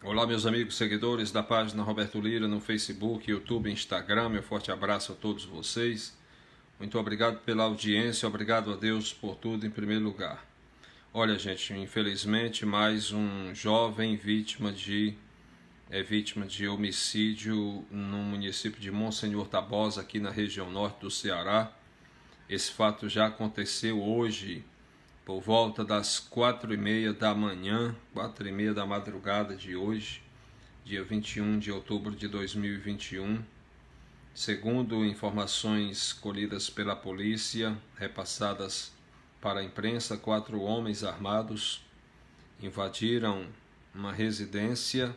Olá, meus amigos seguidores da página Roberto Lira no Facebook, YouTube, Instagram. Meu forte abraço a todos vocês. Muito obrigado pela audiência, obrigado a Deus por tudo em primeiro lugar. Olha, gente, infelizmente mais um jovem vítima de é vítima de homicídio no município de Monsenhor Tabosa, aqui na região norte do Ceará. Esse fato já aconteceu hoje, por volta das quatro e meia da manhã, quatro e meia da madrugada de hoje, dia 21 de outubro de 2021, segundo informações colhidas pela polícia, repassadas para a imprensa, quatro homens armados invadiram uma residência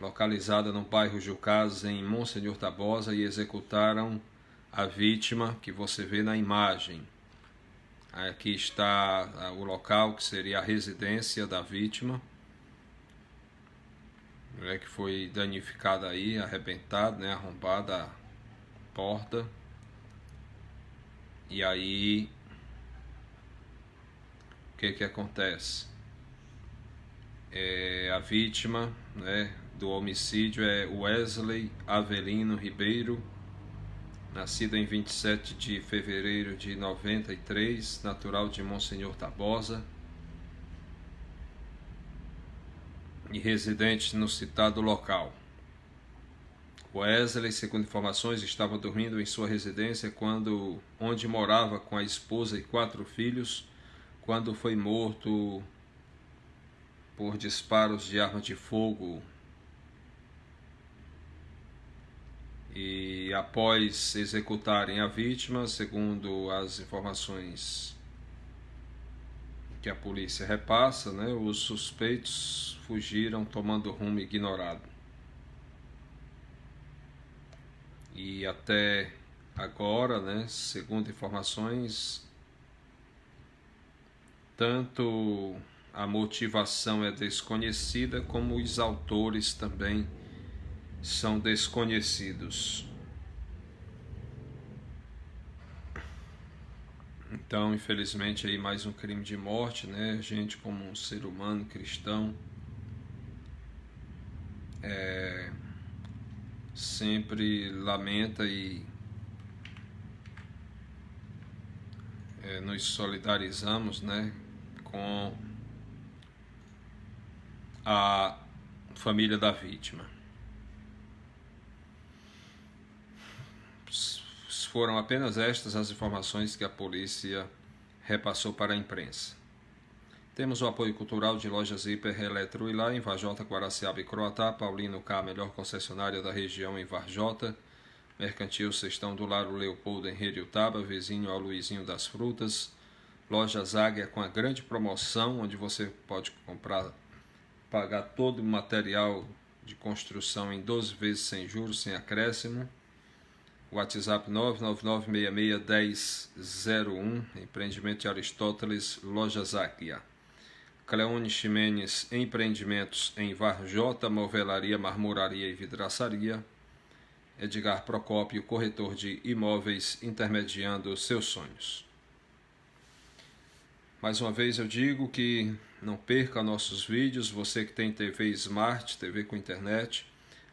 localizada no bairro Jucás, em Monsenhor Tabosa, e executaram a vítima que você vê na imagem. Aqui está ah, o local que seria a residência da vítima, né, que foi danificada aí, arrebentada, né, arrombada a porta. E aí, o que que acontece? É, a vítima né, do homicídio é Wesley Avelino Ribeiro nascido em 27 de fevereiro de 93, natural de Monsenhor Tabosa e residente no citado local. Wesley, segundo informações, estava dormindo em sua residência quando onde morava com a esposa e quatro filhos, quando foi morto por disparos de arma de fogo e após executarem a vítima, segundo as informações que a polícia repassa, né, os suspeitos fugiram tomando rumo ignorado. E até agora, né, segundo informações, tanto a motivação é desconhecida como os autores também são desconhecidos. Então, infelizmente, aí mais um crime de morte, né? Gente como um ser humano cristão é, sempre lamenta e é, nos solidarizamos, né, com a família da vítima. foram apenas estas as informações que a polícia repassou para a imprensa. Temos o apoio cultural de lojas Hiper Eletro lá em Varjota, Guaraciaba e Croatá, Paulino K, melhor concessionária da região em Varjota, Mercantil Sextão do Laro Leopoldo em Rede Utaba, vizinho ao Luizinho das Frutas, Lojas Águia com a grande promoção, onde você pode comprar, pagar todo o material de construção em 12 vezes sem juros, sem acréscimo. WhatsApp 999661001, Empreendimento de Aristóteles, Loja Záquia. Cleone Ximenes Empreendimentos em Varjota, Movelaria, Marmoraria e Vidraçaria. Edgar Procópio, corretor de imóveis, intermediando seus sonhos. Mais uma vez eu digo que não perca nossos vídeos, você que tem TV Smart, TV com internet,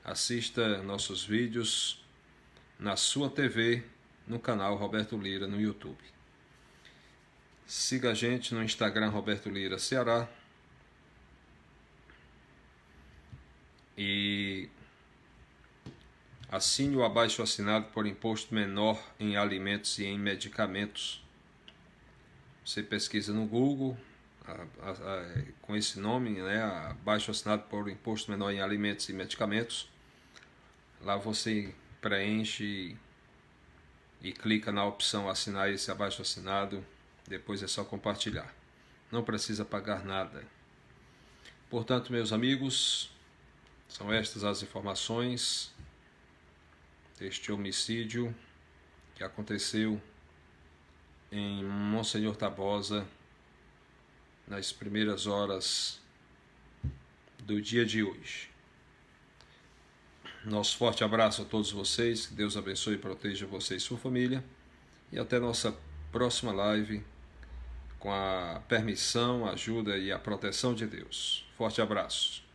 assista nossos vídeos na sua TV, no canal Roberto Lira no YouTube. Siga a gente no Instagram Roberto Lira Ceará. E assine o abaixo assinado por imposto menor em alimentos e em medicamentos. Você pesquisa no Google a, a, a, com esse nome, né, abaixo assinado por imposto menor em alimentos e medicamentos. Lá você preenche e clica na opção assinar esse abaixo assinado, depois é só compartilhar. Não precisa pagar nada. Portanto, meus amigos, são estas as informações deste homicídio que aconteceu em Monsenhor Tabosa nas primeiras horas do dia de hoje. Nosso forte abraço a todos vocês, que Deus abençoe e proteja você e sua família. E até nossa próxima live, com a permissão, a ajuda e a proteção de Deus. Forte abraço.